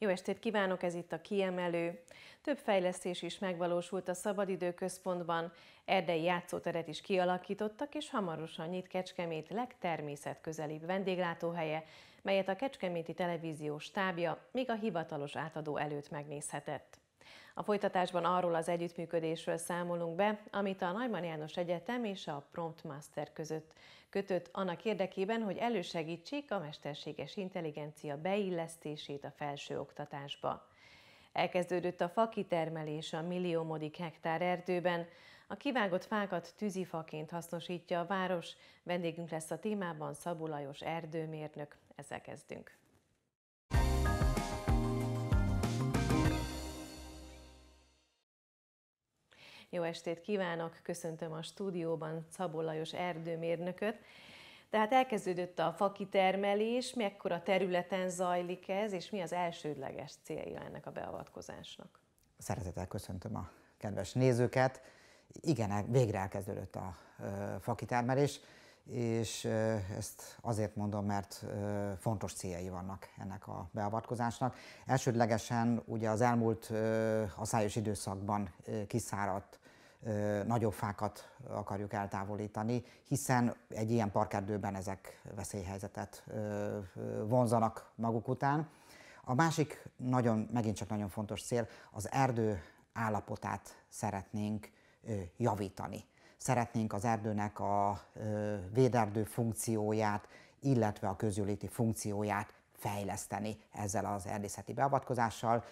Jó estét kívánok, ez itt a kiemelő. Több fejlesztés is megvalósult a Szabadidőközpontban, erdei játszóteret is kialakítottak, és hamarosan nyit Kecskemét legtermészetközelibb vendéglátóhelye, melyet a Kecskeméti Televízió stábja még a hivatalos átadó előtt megnézhetett. A folytatásban arról az együttműködésről számolunk be, amit a Najman János Egyetem és a Master között kötött annak érdekében, hogy elősegítsék a mesterséges intelligencia beillesztését a felsőoktatásba. Elkezdődött a fakitermelés a milliómodik hektár erdőben, a kivágott fákat tűzifaként hasznosítja a város. Vendégünk lesz a témában Szabó Lajos erdőmérnök. Ezzel kezdünk. Jó estét kívánok, köszöntöm a stúdióban Szabó Lajos erdőmérnököt. Tehát elkezdődött a fakitermelés, mekkora területen zajlik ez, és mi az elsődleges célja ennek a beavatkozásnak? Szeretettel köszöntöm a kedves nézőket. Igen, végre elkezdődött a fakitermelés és ezt azért mondom, mert fontos céljai vannak ennek a beavatkozásnak. Elsődlegesen ugye az elmúlt aszályos időszakban kiszáradt nagyobb fákat akarjuk eltávolítani, hiszen egy ilyen parkerdőben ezek veszélyhelyzetet vonzanak maguk után. A másik nagyon, megint csak nagyon fontos cél, az erdő állapotát szeretnénk javítani szeretnénk az erdőnek a véderdő funkcióját, illetve a közjóléti funkcióját fejleszteni ezzel az erdészeti beavatkozással.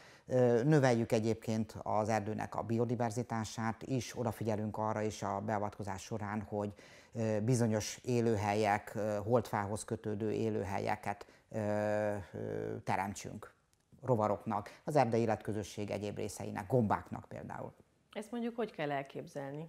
Növeljük egyébként az erdőnek a biodiverzitását is, odafigyelünk arra is a beavatkozás során, hogy bizonyos élőhelyek, holtfához kötődő élőhelyeket teremtsünk rovaroknak, az erdei életközösség egyéb részeinek, gombáknak például. Ezt mondjuk hogy kell elképzelni?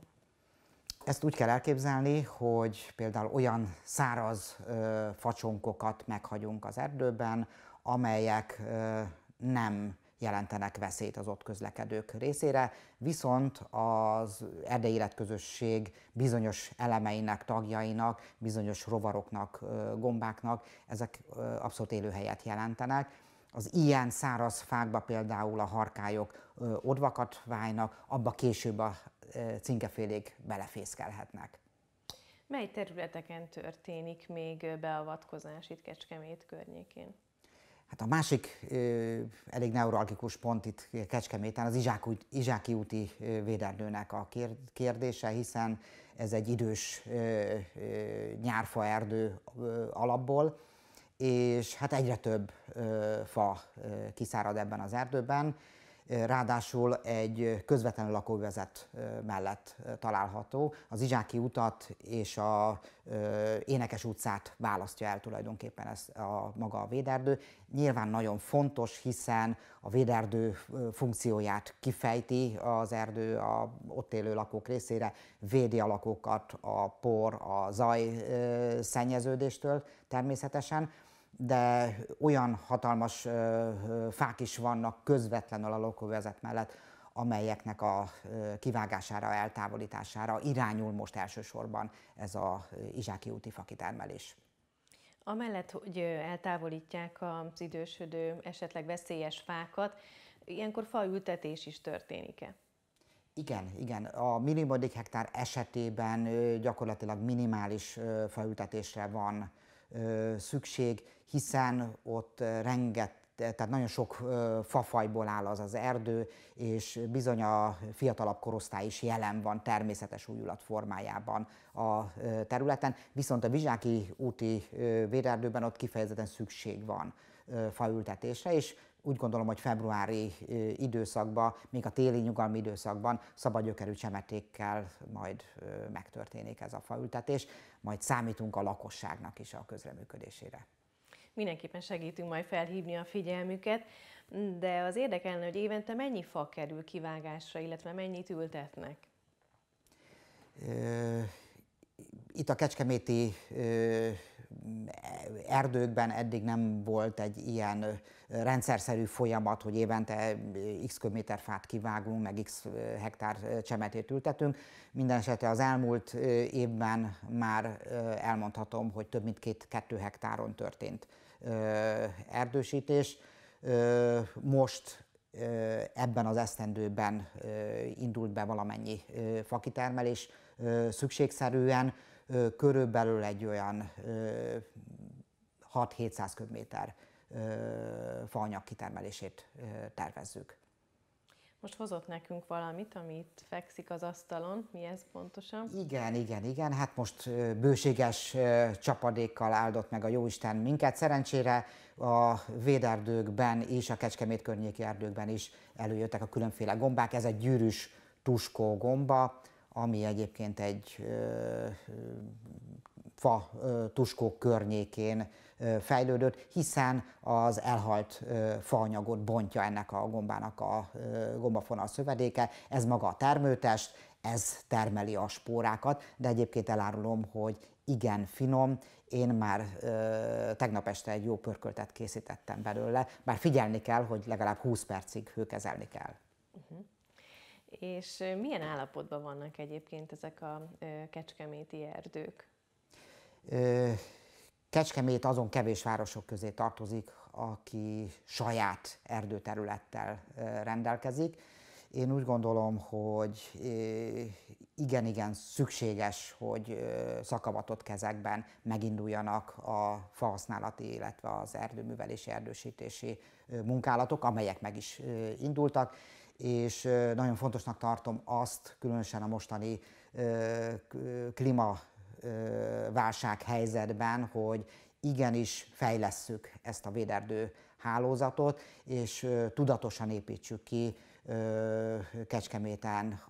Ezt úgy kell elképzelni, hogy például olyan száraz ö, facsonkokat meghagyunk az erdőben, amelyek ö, nem jelentenek veszélyt az ott közlekedők részére, viszont az erdei életközösség bizonyos elemeinek, tagjainak, bizonyos rovaroknak, gombáknak ezek abszolút élőhelyet jelentenek, az ilyen száraz fákba például a harkályok odvakat válnak, abba később a cinkefélék belefészkelhetnek. Mely területeken történik még beavatkozás itt Kecskemét környékén? Hát a másik ö, elég neuralgikus pont itt Kecskeméten az Izsák, Izsáki úti védernőnek a kérdése, hiszen ez egy idős ö, ö, nyárfaerdő ö, alapból, és hát egyre több fa kiszárad ebben az erdőben, ráadásul egy közvetlenül lakóvezet mellett található. Az Izsáki utat és a Énekes utcát választja el tulajdonképpen ez a maga a véderdő. Nyilván nagyon fontos, hiszen a véderdő funkcióját kifejti az erdő a ott élő lakók részére, védi a lakókat a por, a zaj szennyeződéstől természetesen, de olyan hatalmas fák is vannak közvetlenül a lakóvezet mellett, amelyeknek a kivágására, eltávolítására irányul most elsősorban ez a Izsáki úti fakitermelés. Amellett, hogy eltávolítják az idősödő, esetleg veszélyes fákat, ilyenkor faültetés is történik-e? Igen, igen. A minimodik hektár esetében gyakorlatilag minimális faültetésre van szükség, hiszen ott renget tehát nagyon sok fafajból áll az az erdő, és bizony a fiatalabb korosztály is jelen van természetes újulat formájában a területen, viszont a Vizsáki úti véderdőben ott kifejezetten szükség van faültetésre, és úgy gondolom, hogy februári időszakban, még a téli nyugalmi időszakban gyökerű csemetékkel majd megtörténik ez a faültetés, majd számítunk a lakosságnak is a közreműködésére. Mindenképpen segítünk majd felhívni a figyelmüket, de az érdekelne, hogy évente mennyi fa kerül kivágásra, illetve mennyit ültetnek? Itt a Kecskeméti erdőkben eddig nem volt egy ilyen rendszerszerű folyamat, hogy évente x köbméter fát kivágunk, meg x hektár csemetét ültetünk. Minden esetre az elmúlt évben már elmondhatom, hogy több mint két, kettő hektáron történt erdősítés. Most ebben az esztendőben indult be valamennyi fakitermelés szükségszerűen körülbelül egy olyan 6-700 köbméter faanyag kitermelését tervezzük. Most hozott nekünk valamit, amit fekszik az asztalon. Mi ez pontosan? Igen, igen, igen. Hát most bőséges csapadékkal áldott meg a Jóisten minket. Szerencsére a véderdőkben és a Kecskemét környéki erdőkben is előjöttek a különféle gombák. Ez egy gyűrűs tuskó gomba, ami egyébként egy fa tuskók környékén fejlődött, hiszen az elhalt faanyagot bontja ennek a gombának a gombafonal szövedéke, ez maga a termőtest, ez termeli a spórákat, de egyébként elárulom, hogy igen finom, én már ö, tegnap este egy jó pörköltet készítettem belőle, bár figyelni kell, hogy legalább 20 percig hőkezelni kell. És milyen állapotban vannak egyébként ezek a kecskeméti erdők? Kecskemét azon kevés városok közé tartozik, aki saját erdőterülettel rendelkezik. Én úgy gondolom, hogy igen-igen szükséges, hogy szakavatott kezekben meginduljanak a fahasználati, illetve az erdőművelési, erdősítési munkálatok, amelyek meg is indultak és nagyon fontosnak tartom azt, különösen a mostani klímaválság helyzetben, hogy igenis fejlesszük ezt a véderdő hálózatot, és tudatosan építsük ki Kecskeméten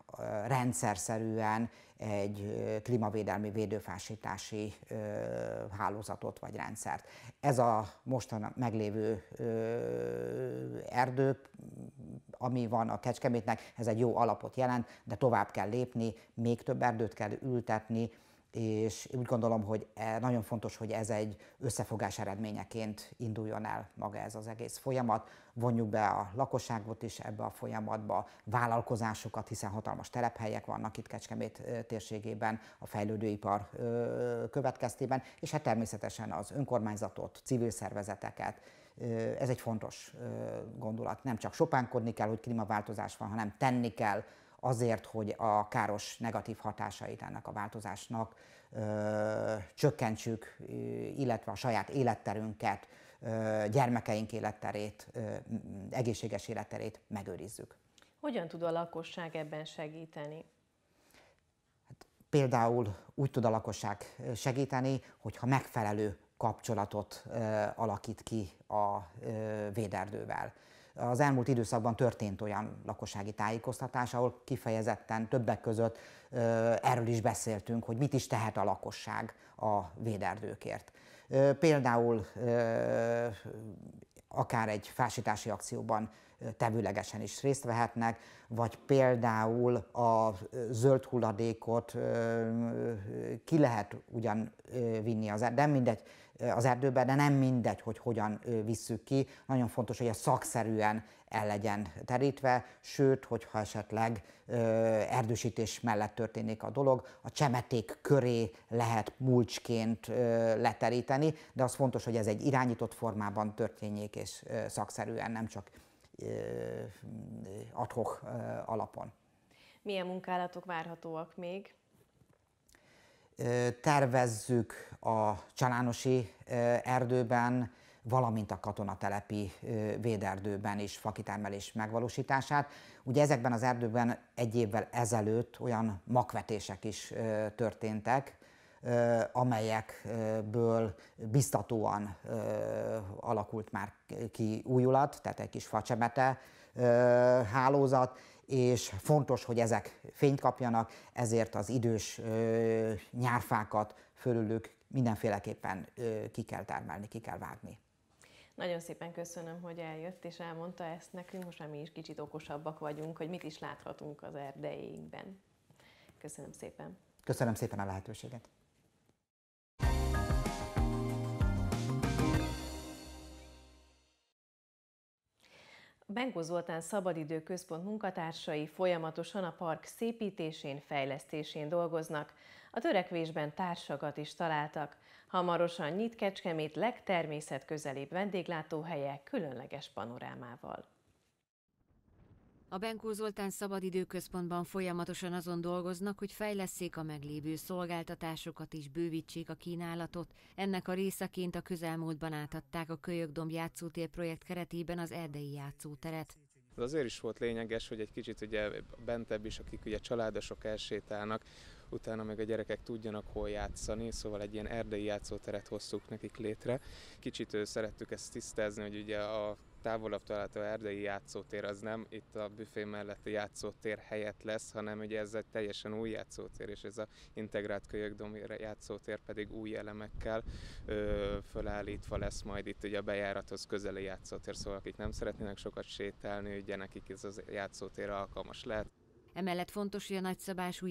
rendszerszerűen egy klímavédelmi védőfásítási hálózatot vagy rendszert. Ez a mostan meglévő erdő ami van a Kecskemétnek, ez egy jó alapot jelent, de tovább kell lépni, még több erdőt kell ültetni, és úgy gondolom, hogy e, nagyon fontos, hogy ez egy összefogás eredményeként induljon el maga ez az egész folyamat. Vonjuk be a lakosságot is ebbe a folyamatba, vállalkozásokat, hiszen hatalmas telephelyek vannak itt Kecskemét térségében, a fejlődőipar következtében, és hát természetesen az önkormányzatot, civil szervezeteket, ez egy fontos gondolat. Nem csak sopánkodni kell, hogy klímaváltozás van, hanem tenni kell azért, hogy a káros negatív hatásait ennek a változásnak ö, csökkentsük, illetve a saját életterünket, ö, gyermekeink életterét, ö, egészséges életterét megőrizzük. Hogyan tud a lakosság ebben segíteni? Hát, például úgy tud a lakosság segíteni, hogyha megfelelő kapcsolatot alakít ki a véderdővel. Az elmúlt időszakban történt olyan lakossági tájékoztatás, ahol kifejezetten többek között erről is beszéltünk, hogy mit is tehet a lakosság a véderdőkért. Például akár egy fásítási akcióban tevőlegesen is részt vehetnek, vagy például a zöld hulladékot ki lehet ugyan vinni az, de mindegy, az erdőben, de nem mindegy, hogy hogyan visszük ki. Nagyon fontos, hogy a szakszerűen el legyen terítve, sőt, hogyha esetleg erdősítés mellett történik a dolog, a csemeték köré lehet mulcsként leteríteni, de az fontos, hogy ez egy irányított formában történjék, és szakszerűen, nem csak adhok alapon. Milyen munkálatok várhatóak még? tervezzük a Csalánosi erdőben, valamint a katonatelepi véderdőben is fakitermelés megvalósítását. Ugye ezekben az erdőben egy évvel ezelőtt olyan makvetések is történtek, amelyekből biztatóan alakult már ki újulat, tehát egy kis facsemete hálózat, és fontos, hogy ezek fényt kapjanak, ezért az idős ö, nyárfákat fölülük mindenféleképpen ö, ki kell termelni, ki kell vágni. Nagyon szépen köszönöm, hogy eljött és elmondta ezt nekünk. Most már mi is kicsit okosabbak vagyunk, hogy mit is láthatunk az erdeinkben. Köszönöm szépen. Köszönöm szépen a lehetőséget. Benko Zoltán Szabadidő Központ munkatársai folyamatosan a park szépítésén, fejlesztésén dolgoznak. A törekvésben társakat is találtak. Hamarosan nyit Kecskemét közelébb vendéglátóhelye különleges panorámával. A Benkó Zoltán Szabadidőközpontban folyamatosan azon dolgoznak, hogy fejlesszék a meglévő szolgáltatásokat és bővítsék a kínálatot. Ennek a részeként a közelmúltban átadták a Kölyökdomb játszótér projekt keretében az erdei játszóteret. Ez azért is volt lényeges, hogy egy kicsit ugye bentebb is, akik ugye családosok elsétálnak, utána meg a gyerekek tudjanak hol játszani, szóval egy ilyen erdei játszóteret hoztuk nekik létre. Kicsit szerettük ezt tisztázni, hogy ugye a távolabb található erdei játszótér az nem itt a büfé mellett a játszótér helyett lesz, hanem ugye ez egy teljesen új játszótér, és ez a integrált kölyökdom játszótér pedig új elemekkel ö, fölállítva lesz majd itt ugye a bejárathoz közeli játszótér, szóval akik nem szeretnének sokat sétálni, ugye nekik ez a játszótér alkalmas lehet. Emellett fontos, hogy a nagyszabású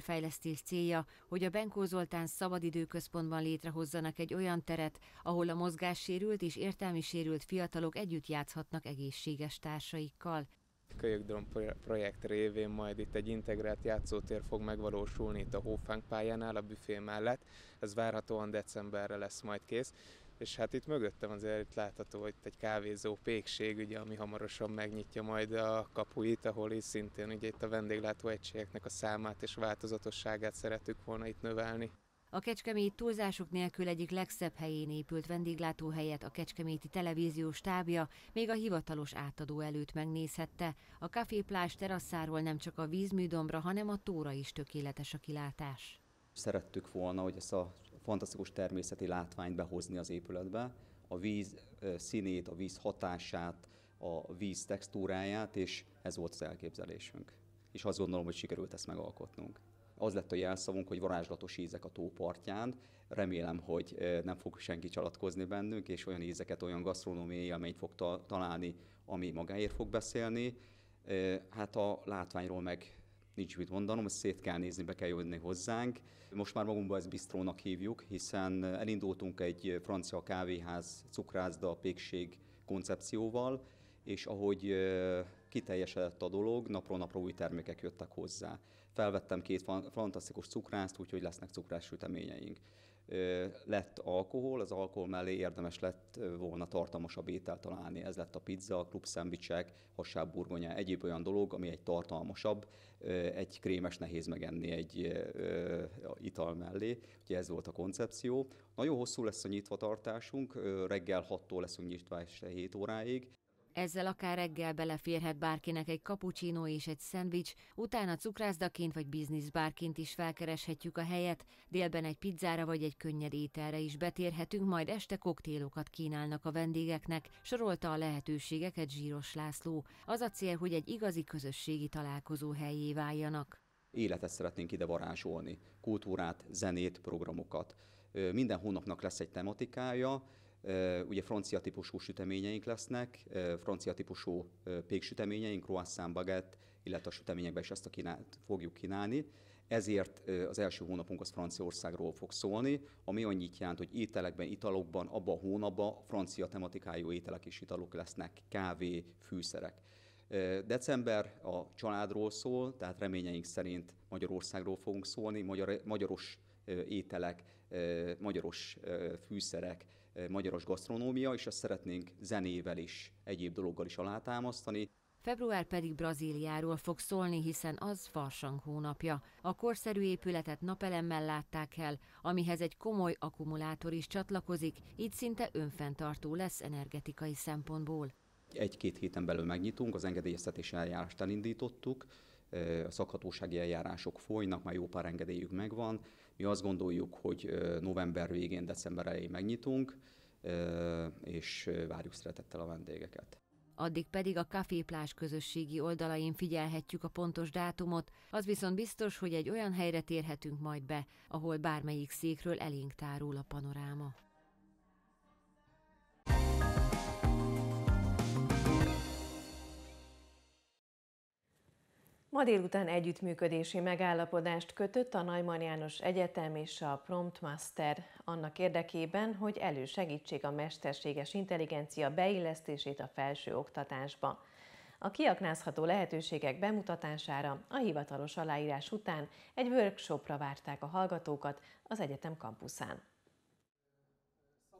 fejlesztés célja, hogy a Benkó Zoltán szabadidőközpontban létrehozzanak egy olyan teret, ahol a mozgássérült és értelmi sérült fiatalok együtt játszhatnak egészséges társaikkal. Kölyökdrom projekt révén majd itt egy integrált játszótér fog megvalósulni itt a Hófánk pályánál, a büfé mellett. Ez várhatóan decemberre lesz majd kész és hát itt mögöttem azért itt látható, hogy itt egy kávézó pékség, ugye, ami hamarosan megnyitja majd a kapuit, ahol is szintén ugye itt a egységeknek a számát és változatosságát szeretük volna itt növelni. A Kecskeméti túlzások nélkül egyik legszebb helyén épült vendéglátóhelyet a Kecskeméti televízió stábja még a hivatalos átadó előtt megnézhette. A kaféplás terasszáról nem csak a vízműdombra, hanem a tóra is tökéletes a kilátás. Szerettük volna, hogy ezt a fantasztikus természeti látványt behozni az épületbe, a víz színét, a víz hatását, a víz textúráját, és ez volt az elképzelésünk. És azt gondolom, hogy sikerült ezt megalkotnunk. Az lett a jelszavunk, hogy varázslatos ízek a tópartján. Remélem, hogy nem fog senki csalatkozni bennünk, és olyan ízeket, olyan gasztronómiai élményt fog ta- találni, ami magáért fog beszélni. Hát a látványról meg nincs mit mondanom, ezt szét kell nézni, be kell jönni hozzánk. Most már magunkban ezt bistrónak hívjuk, hiszen elindultunk egy francia kávéház, cukrászda, pékség koncepcióval, és ahogy kiteljesedett a dolog, napról napra új termékek jöttek hozzá. Felvettem két fantasztikus cukrászt, úgyhogy lesznek süteményeink lett alkohol, az alkohol mellé érdemes lett volna tartalmasabb ételt találni. Ez lett a pizza, a klub szendvicsek, hasább burgonya, egyéb olyan dolog, ami egy tartalmasabb, egy krémes nehéz megenni egy ital mellé. Ugye ez volt a koncepció. Nagyon hosszú lesz a nyitvatartásunk, reggel 6-tól leszünk nyitva este 7 óráig. Ezzel akár reggel beleférhet bárkinek egy kapucsinó és egy szendvics, utána cukrászdaként vagy bizniszbárként is felkereshetjük a helyet, délben egy pizzára vagy egy könnyed ételre is betérhetünk, majd este koktélokat kínálnak a vendégeknek, sorolta a lehetőségeket Zsíros László. Az a cél, hogy egy igazi közösségi találkozó helyé váljanak életet szeretnénk ide varázsolni, kultúrát, zenét, programokat. Minden hónapnak lesz egy tematikája, Ugye francia típusú süteményeink lesznek, francia típusú péksüteményeink, croissant baguette, illetve a süteményekben is ezt a kínált fogjuk kínálni. Ezért az első hónapunk az Franciaországról fog szólni, ami annyit jelent, hogy ételekben, italokban, abban a hónapban francia tematikájú ételek és italok lesznek, kávé, fűszerek. December a családról szól, tehát reményeink szerint Magyarországról fogunk szólni, magyar, magyaros ételek, magyaros fűszerek, Eh, magyaros gasztronómia, és ezt szeretnénk zenével is, egyéb dologgal is alátámasztani. Február pedig Brazíliáról fog szólni, hiszen az farsang hónapja. A korszerű épületet napelemmel látták el, amihez egy komoly akkumulátor is csatlakozik, így szinte önfenntartó lesz energetikai szempontból. Egy-két héten belül megnyitunk, az engedélyeztetési eljárást elindítottuk, eh, a szakhatósági eljárások folynak, már jó pár engedélyük megvan, mi azt gondoljuk, hogy november végén, december elején megnyitunk, és várjuk szeretettel a vendégeket. Addig pedig a kaféplás közösségi oldalain figyelhetjük a pontos dátumot, az viszont biztos, hogy egy olyan helyre térhetünk majd be, ahol bármelyik székről elénk tárul a panoráma. Ma délután együttműködési megállapodást kötött a Najman János Egyetem és a Promptmaster annak érdekében, hogy elősegítsék a mesterséges intelligencia beillesztését a felső oktatásba. A kiaknázható lehetőségek bemutatására a hivatalos aláírás után egy workshopra várták a hallgatókat az egyetem kampuszán.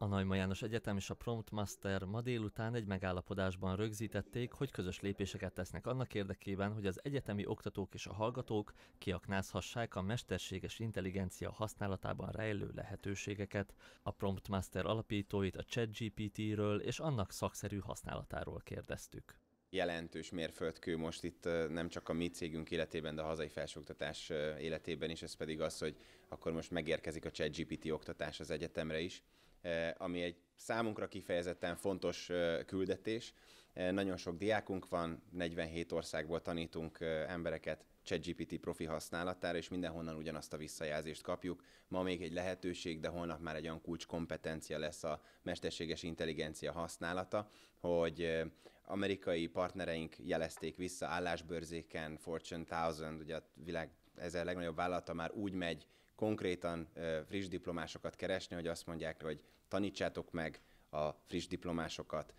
A Naima János Egyetem és a Promptmaster ma délután egy megállapodásban rögzítették, hogy közös lépéseket tesznek annak érdekében, hogy az egyetemi oktatók és a hallgatók kiaknázhassák a mesterséges intelligencia használatában rejlő lehetőségeket. A Promptmaster alapítóit a ChatGPT-ről és annak szakszerű használatáról kérdeztük jelentős mérföldkő most itt nem csak a mi cégünk életében, de a hazai felsőoktatás életében is, ez pedig az, hogy akkor most megérkezik a ChatGPT oktatás az egyetemre is. Eh, ami egy számunkra kifejezetten fontos eh, küldetés. Eh, nagyon sok diákunk van, 47 országból tanítunk embereket ChatGPT profi használatára, és mindenhonnan ugyanazt a visszajelzést kapjuk. Ma még egy lehetőség, de holnap már egy olyan kulcs kompetencia lesz a mesterséges intelligencia használata, hogy amerikai partnereink jelezték vissza állásbőrzéken, Fortune 1000, ugye a világ ezer legnagyobb vállalata már úgy megy konkrétan friss diplomásokat keresni, hogy azt mondják, hogy tanítsátok meg a friss diplomásokat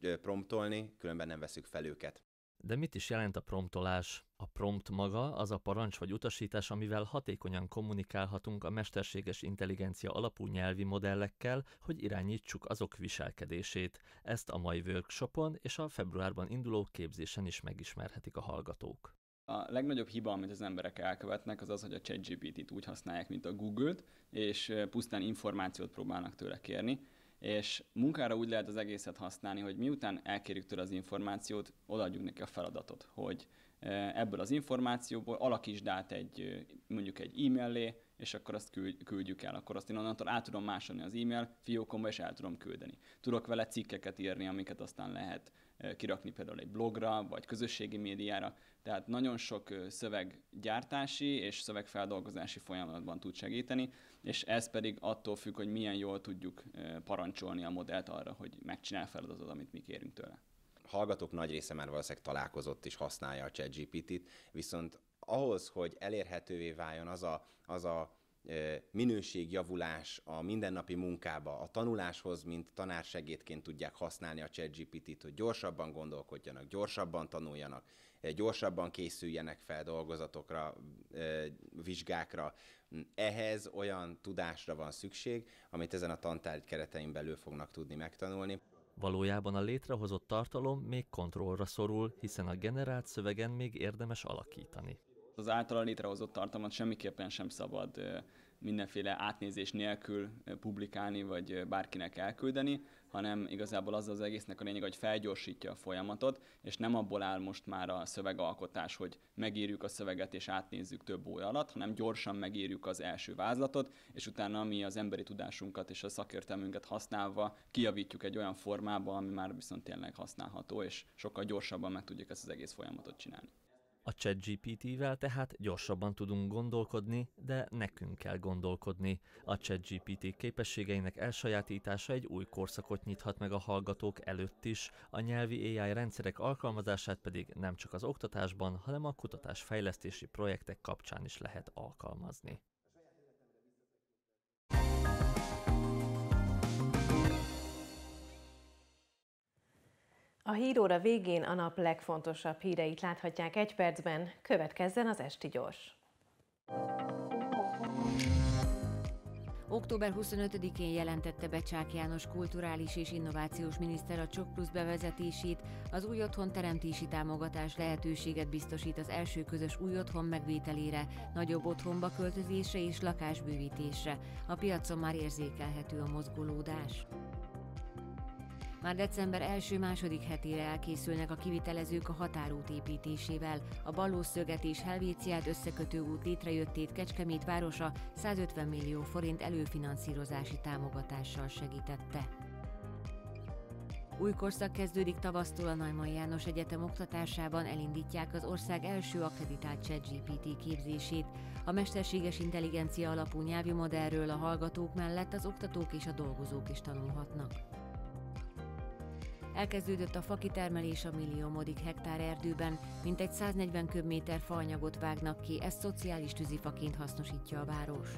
promptolni, különben nem veszük fel őket. De mit is jelent a promptolás? A prompt maga az a parancs vagy utasítás, amivel hatékonyan kommunikálhatunk a mesterséges intelligencia alapú nyelvi modellekkel, hogy irányítsuk azok viselkedését. Ezt a mai workshopon és a februárban induló képzésen is megismerhetik a hallgatók. A legnagyobb hiba, amit az emberek elkövetnek, az az, hogy a ChatGPT-t úgy használják, mint a Google-t, és pusztán információt próbálnak tőle kérni. És munkára úgy lehet az egészet használni, hogy miután elkérjük tőle az információt, odaadjuk neki a feladatot, hogy ebből az információból alakítsd át egy, mondjuk egy e mail lé és akkor azt küld, küldjük el. Akkor azt én onnantól át tudom másolni az e-mail fiókomba, és el tudom küldeni. Tudok vele cikkeket írni, amiket aztán lehet kirakni például egy blogra, vagy közösségi médiára. Tehát nagyon sok szöveggyártási és szövegfeldolgozási folyamatban tud segíteni, és ez pedig attól függ, hogy milyen jól tudjuk parancsolni a modellt arra, hogy megcsinál feladatot, amit mi kérünk tőle hallgatók nagy része már valószínűleg találkozott és használja a ChatGPT-t, viszont ahhoz, hogy elérhetővé váljon az a, az a minőségjavulás a mindennapi munkába, a tanuláshoz, mint tanársegédként tudják használni a ChatGPT-t, hogy gyorsabban gondolkodjanak, gyorsabban tanuljanak, gyorsabban készüljenek fel dolgozatokra, vizsgákra. Ehhez olyan tudásra van szükség, amit ezen a tantárgy keretein belül fognak tudni megtanulni. Valójában a létrehozott tartalom még kontrollra szorul, hiszen a generált szövegen még érdemes alakítani. Az általa létrehozott tartalmat semmiképpen sem szabad mindenféle átnézés nélkül publikálni, vagy bárkinek elküldeni, hanem igazából az az egésznek a lényeg, hogy felgyorsítja a folyamatot, és nem abból áll most már a szövegalkotás, hogy megírjuk a szöveget és átnézzük több óra alatt, hanem gyorsan megírjuk az első vázlatot, és utána mi az emberi tudásunkat és a szakértelmünket használva kijavítjuk egy olyan formába, ami már viszont tényleg használható, és sokkal gyorsabban meg tudjuk ezt az egész folyamatot csinálni. A ChatGPT-vel tehát gyorsabban tudunk gondolkodni, de nekünk kell gondolkodni. A ChatGPT képességeinek elsajátítása egy új korszakot nyithat meg a hallgatók előtt is, a nyelvi AI rendszerek alkalmazását pedig nem csak az oktatásban, hanem a kutatás fejlesztési projektek kapcsán is lehet alkalmazni. A híróra végén a nap legfontosabb híreit láthatják egy percben, következzen az Esti Gyors. Október 25-én jelentette be Csák János kulturális és innovációs miniszter a Csok Plusz bevezetését, az új otthon teremtési támogatás lehetőséget biztosít az első közös új otthon megvételére, nagyobb otthonba költözésre és lakásbővítésre. A piacon már érzékelhető a mozgolódás. Már december első-második hetére elkészülnek a kivitelezők a határút építésével. A Ballószöget és Helvéciát összekötő út létrejöttét Kecskemét városa 150 millió forint előfinanszírozási támogatással segítette. Új korszak kezdődik tavasztól a Najman János Egyetem oktatásában elindítják az ország első akreditált ChatGPT képzését. A mesterséges intelligencia alapú nyelvi modellről a hallgatók mellett az oktatók és a dolgozók is tanulhatnak. Elkezdődött a fakitermelés a milliómodik hektár erdőben, mintegy 140 köbméter faanyagot vágnak ki, ezt szociális tűzifaként hasznosítja a város.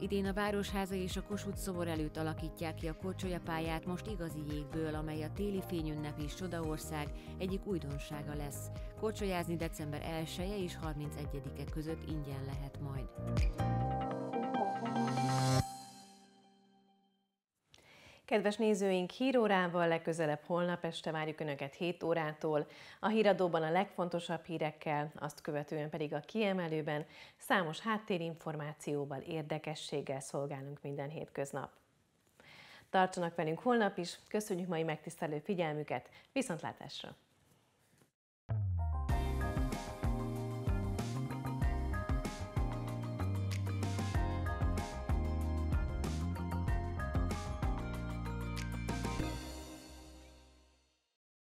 Idén a Városháza és a Kossuth szobor előtt alakítják ki a Korcsolya pályát most igazi jégből, amely a téli fényünnep és Csodaország egyik újdonsága lesz. Korcsolyázni december 1 -e és 31-e között ingyen lehet majd. Kedves nézőink, hírórával legközelebb holnap este várjuk Önöket 7 órától, a híradóban a legfontosabb hírekkel, azt követően pedig a kiemelőben számos háttérinformációval, érdekességgel szolgálunk minden hétköznap. Tartsanak velünk holnap is, köszönjük mai megtisztelő figyelmüket, viszontlátásra!